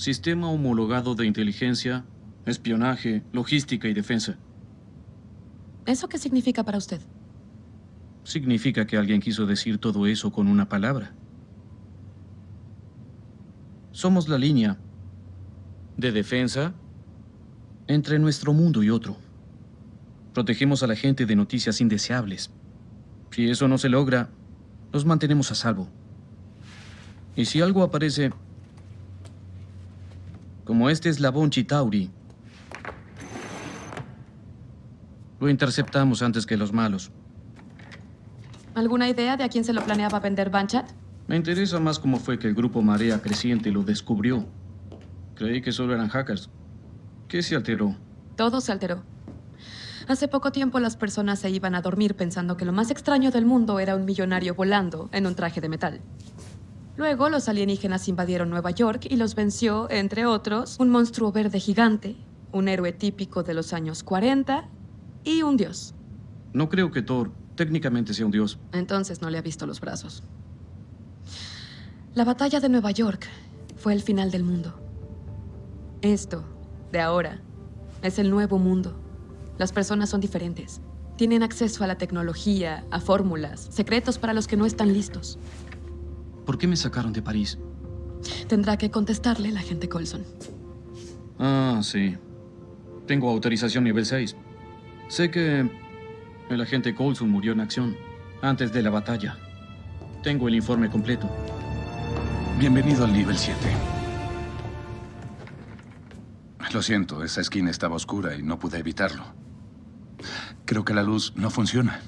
Sistema homologado de inteligencia, espionaje, logística y defensa. ¿Eso qué significa para usted? Significa que alguien quiso decir todo eso con una palabra. Somos la línea de defensa entre nuestro mundo y otro. Protegemos a la gente de noticias indeseables. Si eso no se logra, nos mantenemos a salvo. Y si algo aparece como este eslabón Chitauri. Lo interceptamos antes que los malos. ¿Alguna idea de a quién se lo planeaba vender Banchat? Me interesa más cómo fue que el grupo Marea Creciente lo descubrió. Creí que solo eran hackers. ¿Qué se alteró? Todo se alteró. Hace poco tiempo las personas se iban a dormir pensando que lo más extraño del mundo era un millonario volando en un traje de metal. Luego los alienígenas invadieron Nueva York y los venció, entre otros, un monstruo verde gigante, un héroe típico de los años 40 y un dios. No creo que Thor técnicamente sea un dios. Entonces no le ha visto los brazos. La batalla de Nueva York fue el final del mundo. Esto, de ahora, es el nuevo mundo. Las personas son diferentes. Tienen acceso a la tecnología, a fórmulas, secretos para los que no están listos. ¿Por qué me sacaron de París? Tendrá que contestarle el agente Colson. Ah, sí. Tengo autorización nivel 6. Sé que el agente Colson murió en acción, antes de la batalla. Tengo el informe completo. Bienvenido al nivel 7. Lo siento, esa esquina estaba oscura y no pude evitarlo. Creo que la luz no funciona.